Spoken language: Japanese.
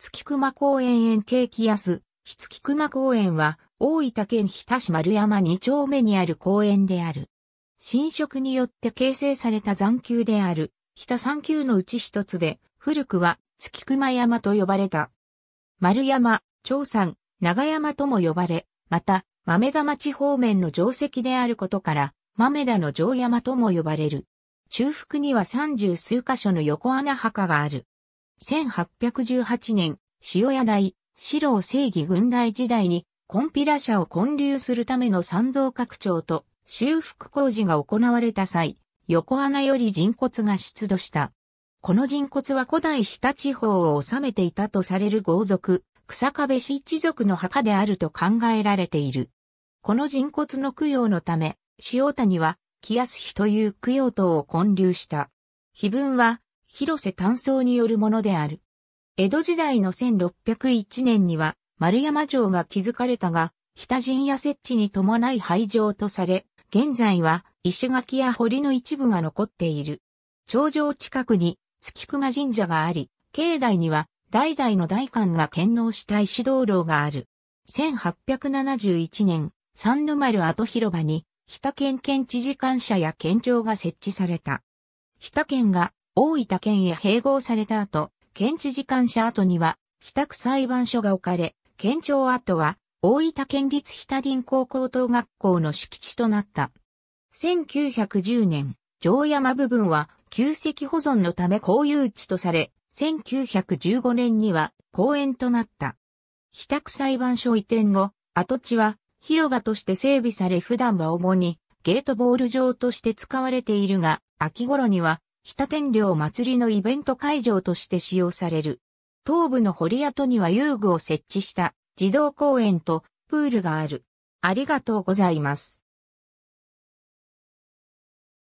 月熊公園園景気安、日月熊公園は、大分県日田市丸山2丁目にある公園である。侵食によって形成された残丘である、日田三丘のうち一つで、古くは月熊山と呼ばれた。丸山、長山、長山とも呼ばれ、また、豆田町方面の定石であることから、豆田の城山とも呼ばれる。中腹には三十数箇所の横穴墓がある。1818年、塩屋台、白を正義軍大時代に、コンピラ社を建立するための参道拡張と修復工事が行われた際、横穴より人骨が出土した。この人骨は古代日立方を治めていたとされる豪族、草壁氏一族の墓であると考えられている。この人骨の供養のため、塩谷は、木安碑という供養塔を建立した。碑文は、広瀬単層によるものである。江戸時代の1601年には丸山城が築かれたが、北陣や設置に伴い廃城とされ、現在は石垣や堀の一部が残っている。頂上近くに月熊神社があり、境内には代々の大官が献納した石道路がある。1871年、三の丸跡広場に、北県県知事官舎や県庁が設置された。北県が大分県へ併合された後、県知事官舎跡には、北区裁判所が置かれ、県庁跡は、大分県立日田林高校等学校の敷地となった。1910年、城山部分は、旧跡保存のため公有地とされ、1915年には公園となった。北区裁判所移転後、跡地は広場として整備され普段は主にゲートボール場として使われているが、秋頃には北天領祭りのイベント会場として使用される。東部の堀跡には遊具を設置した児童公園とプールがある。ありがとうございます。